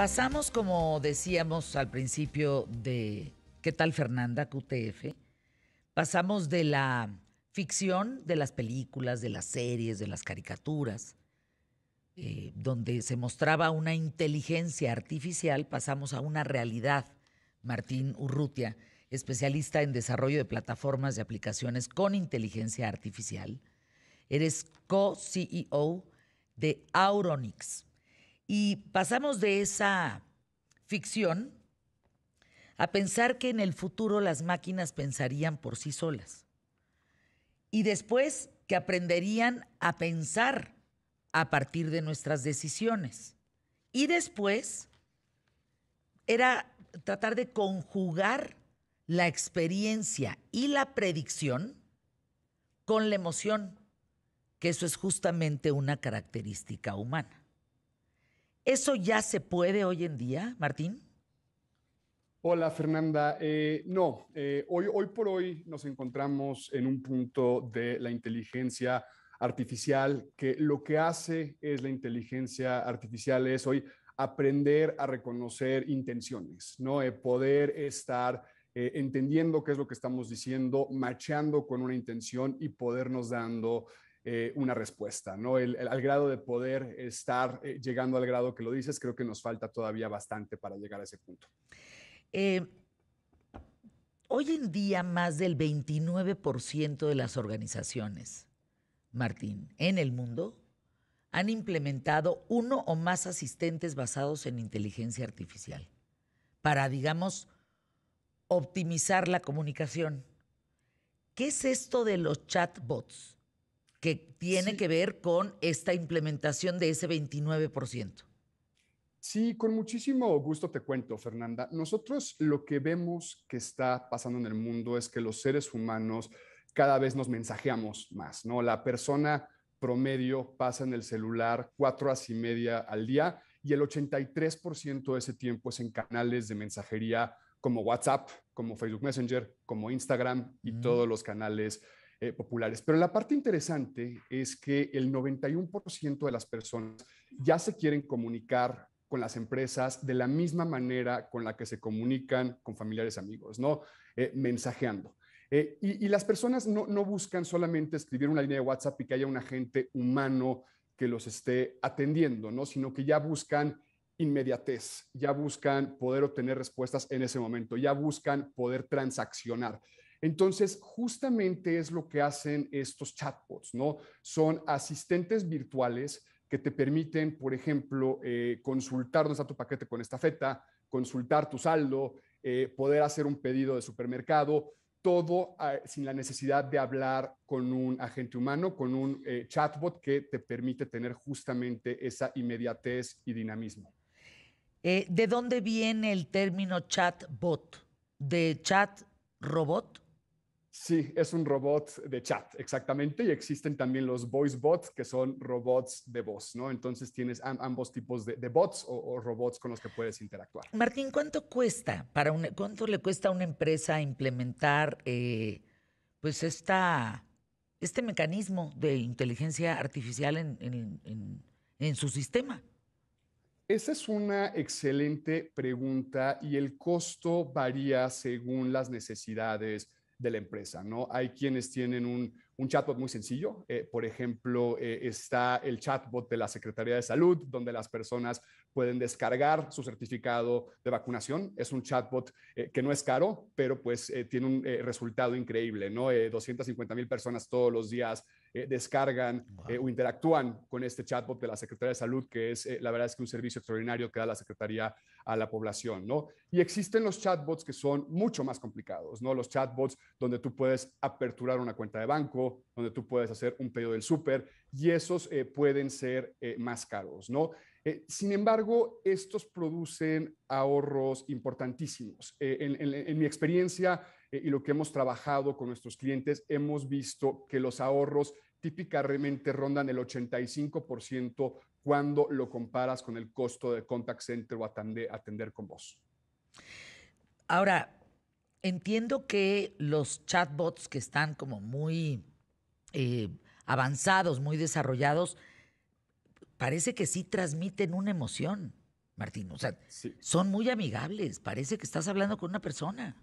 Pasamos, como decíamos al principio de ¿Qué tal Fernanda? QTF. Pasamos de la ficción, de las películas, de las series, de las caricaturas, eh, donde se mostraba una inteligencia artificial, pasamos a una realidad. Martín Urrutia, especialista en desarrollo de plataformas de aplicaciones con inteligencia artificial, eres co-CEO de Auronix, y pasamos de esa ficción a pensar que en el futuro las máquinas pensarían por sí solas. Y después que aprenderían a pensar a partir de nuestras decisiones. Y después era tratar de conjugar la experiencia y la predicción con la emoción, que eso es justamente una característica humana. ¿Eso ya se puede hoy en día, Martín? Hola Fernanda, eh, no, eh, hoy, por hoy nos encontramos en un punto de la inteligencia artificial que lo que hace es la inteligencia artificial es hoy aprender a reconocer intenciones, ¿no? Eh, poder estar entendiendo qué es lo que estamos diciendo, machando con una intención y podernos dando eh, una respuesta, ¿no? al grado de poder estar eh, llegando al grado que lo dices, creo que nos falta todavía bastante para llegar a ese punto. Eh, hoy en día, más del 29% de las organizaciones, Martín, en el mundo han implementado uno o más asistentes basados en inteligencia artificial para, digamos, optimizar la comunicación. ¿Qué es esto de los chatbots? que tiene que ver con esta implementación de ese 29%. Sí, con muchísimo gusto te cuento, Fernanda. Nosotros lo que vemos que está pasando en el mundo es que los seres humanos cada vez nos mensajeamos más, ¿no? La persona promedio pasa en el celular cuatro horas y media al día y el 83% de ese tiempo es en canales de mensajería como WhatsApp, como Facebook Messenger, como Instagram y mm. todos los canales eh, populares. Pero la parte interesante es que el 91% de las personas ya se quieren comunicar con las empresas de la misma manera con la que se comunican con familiares amigos, ¿no? Eh, mensajeando. Eh, y, las personas no, no, buscan solamente escribir una línea de WhatsApp y que haya un agente humano que los esté atendiendo, ¿no? Sino que ya buscan inmediatez, ya buscan poder obtener respuestas en ese momento, ya buscan poder transaccionar. Entonces, justamente es lo que hacen estos chatbots, ¿no? Son asistentes virtuales que te permiten, por ejemplo, consultarnos eh, consultar está tu paquete con esta feta, consultar tu saldo, eh, poder hacer un pedido de supermercado, todo ah, sin la necesidad de hablar con un agente humano, con un eh, chatbot que te permite tener justamente esa inmediatez y dinamismo. ¿De dónde viene el término chatbot? ¿De chat robot? Sí, es un robot de chat, exactamente, y existen también los voice bots, que son robots de voz, ¿no? Entonces tienes ambos tipos de, bots o, robots con los que puedes interactuar. Martín, ¿cuánto cuesta para cuánto le cuesta a una empresa implementar eh, pues este mecanismo de inteligencia artificial en, en su sistema? Esa es una excelente pregunta y el costo varía según las necesidades de la empresa, ¿no? Hay quienes tienen un, un chatbot muy sencillo. Eh, por ejemplo, eh, está el chatbot de la Secretaría de Salud, donde las personas pueden descargar su certificado de vacunación. Es un chatbot eh, que no es caro, pero pues tiene un resultado increíble, ¿no? 250 mil personas todos los días descargan o interactúan con este chatbot de la Secretaría de Salud, que es, la verdad es que un servicio extraordinario que da la Secretaría a la población, ¿no? Y existen los chatbots que son mucho más complicados, ¿no? Los chatbots donde tú puedes aperturar una cuenta de banco, donde tú puedes hacer un pedido del súper y esos eh, pueden ser eh, más caros, ¿no? Eh, sin embargo, estos producen ahorros importantísimos. En, mi experiencia y lo que hemos trabajado con nuestros clientes, hemos visto que los ahorros típicamente rondan el 85% cuando lo comparas con el costo de contact center o atender, atender con vos. Ahora, entiendo que los chatbots que están como muy eh, avanzados, muy desarrollados, parece que sí transmiten una emoción, Martín. O sea, son muy amigables, parece que estás hablando con una persona.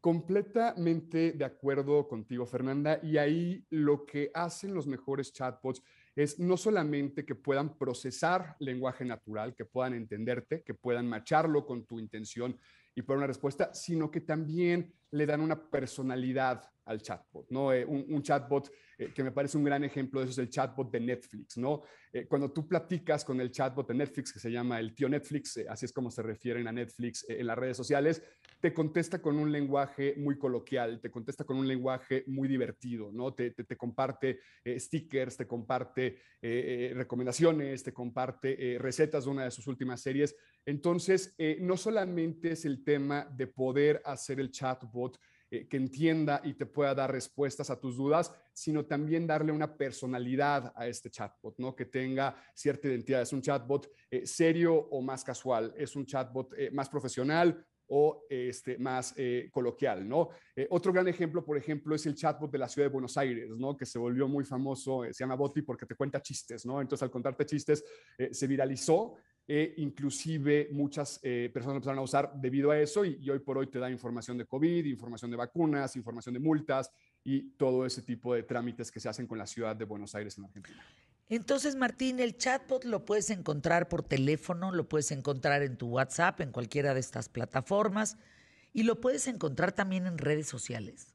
Completamente de acuerdo contigo, Fernanda. Y ahí lo que hacen los mejores chatbots es no solamente que puedan procesar lenguaje natural, que puedan entenderte, que puedan macharlo con tu intención y por una respuesta, sino que también le dan una personalidad al chatbot, ¿no? Eh, un, chatbot eh, que me parece un gran ejemplo de eso es el chatbot de Netflix, ¿no? Eh, cuando tú platicas con el chatbot de Netflix, que se llama el tío Netflix, eh, así es como se refieren a Netflix en las redes sociales, te contesta con un lenguaje muy coloquial, te contesta con un lenguaje muy divertido, ¿no? te comparte stickers, te comparte recomendaciones, te comparte recetas de una de sus últimas series. Entonces, no solamente es el tema de poder hacer el chatbot, eh, que entienda y te pueda dar respuestas a tus dudas, sino también darle una personalidad a este chatbot, ¿no? Que tenga cierta identidad. ¿Es un chatbot eh, serio o más casual? ¿Es un chatbot eh, más profesional o este, más coloquial, ¿no? otro gran ejemplo, por ejemplo, es el chatbot de la ciudad de Buenos Aires, ¿no? Que se volvió muy famoso, se llama Boti porque te cuenta chistes, ¿no? Entonces, al contarte chistes, se viralizó eh, inclusive muchas eh, personas empezaron a usar debido a eso y, hoy por hoy te da información de COVID, información de vacunas, información de multas y todo ese tipo de trámites que se hacen con la ciudad de Buenos Aires en Argentina. Entonces, Martín, el chatbot lo puedes encontrar por teléfono, lo puedes encontrar en tu WhatsApp, en cualquiera de estas plataformas y lo puedes encontrar también en redes sociales.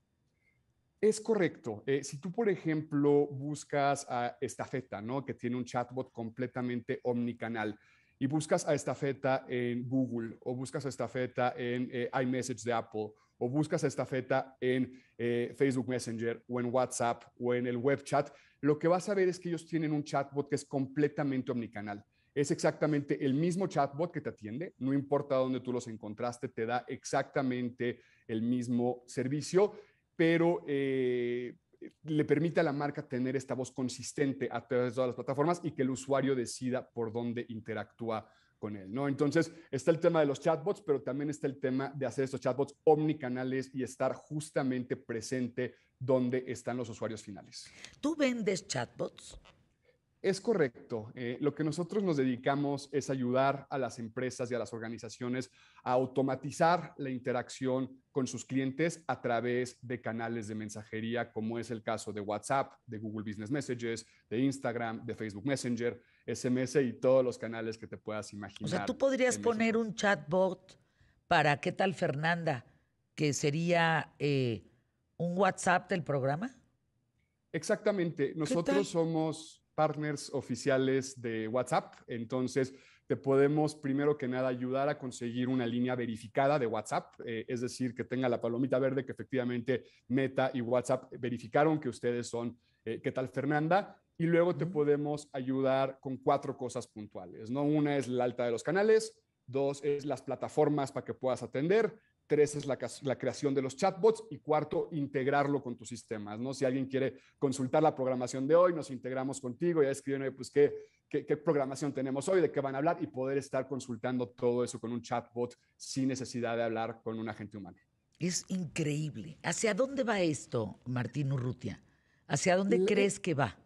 Es correcto. Eh, si tú, por ejemplo, buscas a Estafeta, ¿no? que tiene un chatbot completamente omnicanal, y buscas a estafeta en Google o buscas a estafeta en eh, iMessage de Apple o buscas a estafeta en eh, Facebook Messenger o en WhatsApp o en el web chat, lo que vas a ver es que ellos tienen un chatbot que es completamente omnicanal. Es exactamente el mismo chatbot que te atiende, no importa dónde tú los encontraste, te da exactamente el mismo servicio, pero eh, le permite a la marca tener esta voz consistente a través de todas las plataformas y que el usuario decida por dónde interactúa con él, ¿no? Entonces, está el tema de los chatbots, pero también está el tema de hacer estos chatbots omnicanales y estar justamente presente donde están los usuarios finales. ¿Tú vendes chatbots? Es correcto. Eh, lo que nosotros nos dedicamos es ayudar a las empresas y a las organizaciones a automatizar la interacción con sus clientes a través de canales de mensajería, como es el caso de WhatsApp, de Google Business Messages, de Instagram, de Facebook Messenger, SMS y todos los canales que te puedas imaginar. O sea, tú podrías poner un chatbot para qué tal Fernanda, que sería eh, un WhatsApp del programa. Exactamente. Nosotros somos partners oficiales de WhatsApp. Entonces, te podemos primero que nada ayudar a conseguir una línea verificada de WhatsApp, eh, es decir, que tenga la palomita verde que efectivamente Meta y WhatsApp verificaron que ustedes son, eh, ¿qué tal Fernanda? Y luego te podemos ayudar con cuatro cosas puntuales, ¿no? Una es la alta de los canales, dos es las plataformas para que puedas atender, Tres es la, creación de los chatbots y cuarto, integrarlo con tus sistemas, ¿no? Si alguien quiere consultar la programación de hoy, nos integramos contigo, ya escriben, pues, ¿qué, qué, programación tenemos hoy, de qué van a hablar y poder estar consultando todo eso con un chatbot sin necesidad de hablar con un agente humano. Es increíble. ¿Hacia dónde va esto, Martín Urrutia? ¿Hacia dónde crees que va?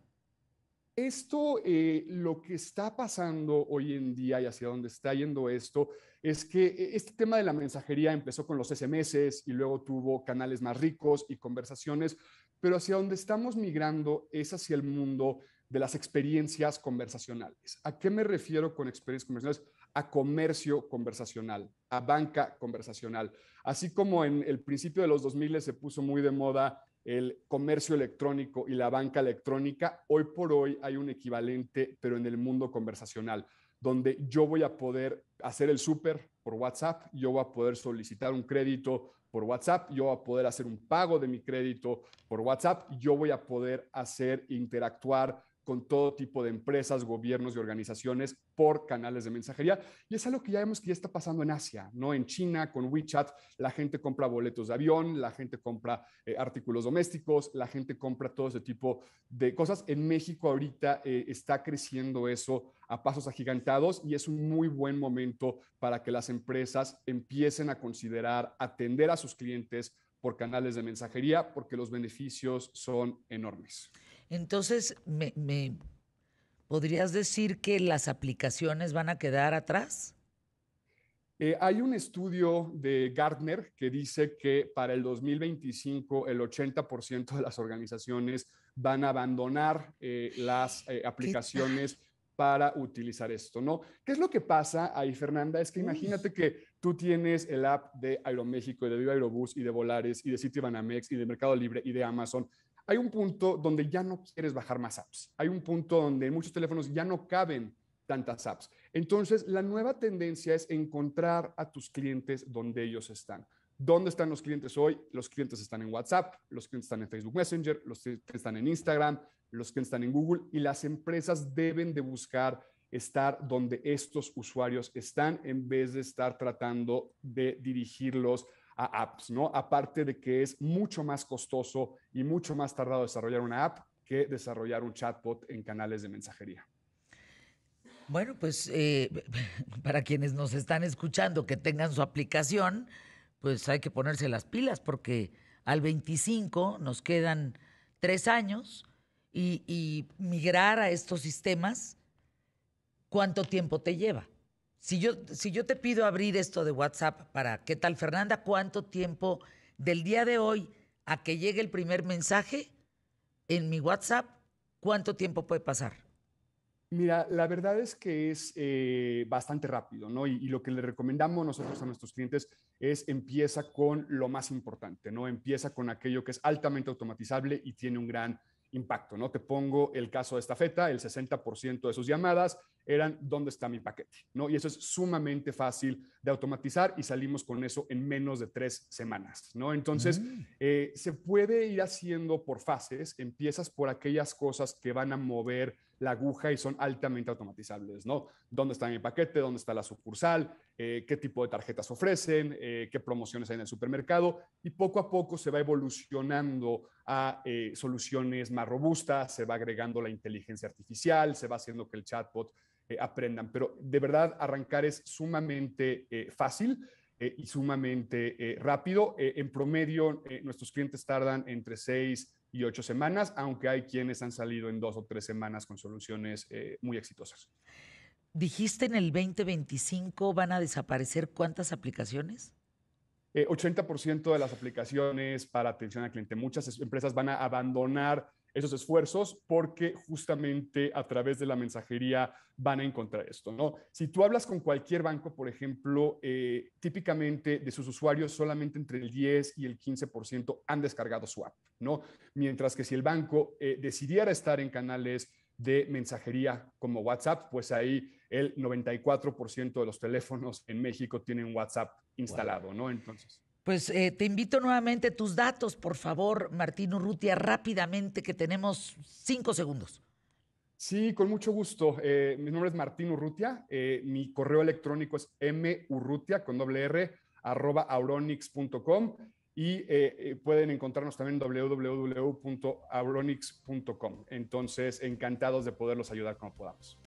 Esto, eh, lo que está pasando hoy en día y hacia dónde está yendo esto, es que eh, este tema de la mensajería empezó con los SMS y luego tuvo canales más ricos y conversaciones, pero hacia donde estamos migrando es hacia el mundo de las experiencias conversacionales. ¿A qué me refiero con experiencias conversacionales? A comercio conversacional, a banca conversacional. Así como en el principio de los 2000 se puso muy de moda el comercio electrónico y la banca electrónica, hoy por hoy hay un equivalente, pero en el mundo conversacional, donde yo voy a poder hacer el súper por WhatsApp, yo voy a poder solicitar un crédito por WhatsApp, yo voy a poder hacer un pago de mi crédito por WhatsApp, yo voy a poder hacer interactuar con todo tipo de empresas, gobiernos y organizaciones por canales de mensajería. Y es algo que ya vemos que ya está pasando en Asia, ¿no? En China, con WeChat, la gente compra boletos de avión, la gente compra eh, artículos domésticos, la gente compra todo ese tipo de cosas. En México ahorita eh, está creciendo eso a pasos agigantados y es un muy buen momento para que las empresas empiecen a considerar atender a sus clientes por canales de mensajería porque los beneficios son enormes. Entonces, me, ¿podrías decir que las aplicaciones van a quedar atrás? Eh, hay un estudio de Gartner que dice que para el 2025 el 80% de las organizaciones van a abandonar eh, las eh, aplicaciones para utilizar esto, ¿no? ¿Qué es lo que pasa ahí, Fernanda? Es que imagínate que tú tienes el app de Aeroméxico de Viva Aerobús y de Volares y de Citibanamex y de Mercado Libre y de Amazon hay un punto donde ya no quieres bajar más apps. Hay un punto donde en muchos teléfonos ya no caben tantas apps. Entonces, la nueva tendencia es encontrar a tus clientes donde ellos están. ¿Dónde están los clientes hoy? Los clientes están en WhatsApp, los clientes están en Facebook Messenger, los clientes están en Instagram, los que están en Google y las empresas deben de buscar estar donde estos usuarios están en vez de estar tratando de dirigirlos a apps, Aparte de que es mucho más costoso y mucho más tardado desarrollar una app que desarrollar un chatbot en canales de mensajería. Bueno, pues eh, para quienes nos están escuchando que tengan su aplicación, pues hay que ponerse las pilas porque al 25 nos quedan tres años y migrar a estos sistemas, ¿cuánto tiempo te lleva? Si yo, si yo te pido abrir esto de WhatsApp para qué tal, Fernanda, ¿cuánto tiempo del día de hoy a que llegue el primer mensaje en mi WhatsApp? ¿Cuánto tiempo puede pasar? Mira, la verdad es que es eh, bastante rápido, ¿no? Y, y, lo que le recomendamos nosotros a nuestros clientes es empieza con lo más importante, ¿no? Empieza con aquello que es altamente automatizable y tiene un gran impacto, ¿no? Te pongo el caso de esta feta, el 60% de sus llamadas eran dónde está mi paquete, ¿no? Y eso es sumamente fácil de automatizar y salimos con eso en menos de tres semanas, ¿no? Entonces, mm. eh, se puede ir haciendo por fases, empiezas por aquellas cosas que van a mover la aguja y son altamente automatizables, ¿no? ¿Dónde está mi paquete? ¿Dónde está la sucursal? Eh, ¿Qué tipo de tarjetas ofrecen? Eh, ¿Qué promociones hay en el supermercado? Y poco a poco se va evolucionando a soluciones más robustas, se va agregando la inteligencia artificial, se va haciendo que el chatbot eh, aprendan. Pero de verdad, arrancar es sumamente eh, fácil. Eh, y sumamente rápido. en promedio, nuestros clientes tardan entre seis y ocho semanas, aunque hay quienes han salido en dos o tres semanas con soluciones muy exitosas. Dijiste en el 2025 van a desaparecer cuántas aplicaciones? 80% de las aplicaciones para atención al cliente. Muchas empresas van a abandonar esos esfuerzos porque justamente a través de la mensajería van a encontrar esto, ¿no? Si tú hablas con cualquier banco, por ejemplo, eh, típicamente de sus usuarios solamente entre el 10 y el 15% han descargado su app, ¿no? Mientras que si el banco eh, decidiera estar en canales de mensajería como WhatsApp, pues ahí el 94% de los teléfonos en México tienen WhatsApp instalado, ¿no? Entonces. Pues eh, te invito nuevamente tus datos, por favor, Martín Urrutia, rápidamente, que tenemos cinco segundos. Sí, con mucho gusto. Eh, mi nombre es Martín Urrutia. Eh, mi correo electrónico es murrutia con doble r arroba y pueden encontrarnos también en www.auronix.com. Entonces, encantados de poderlos ayudar como podamos.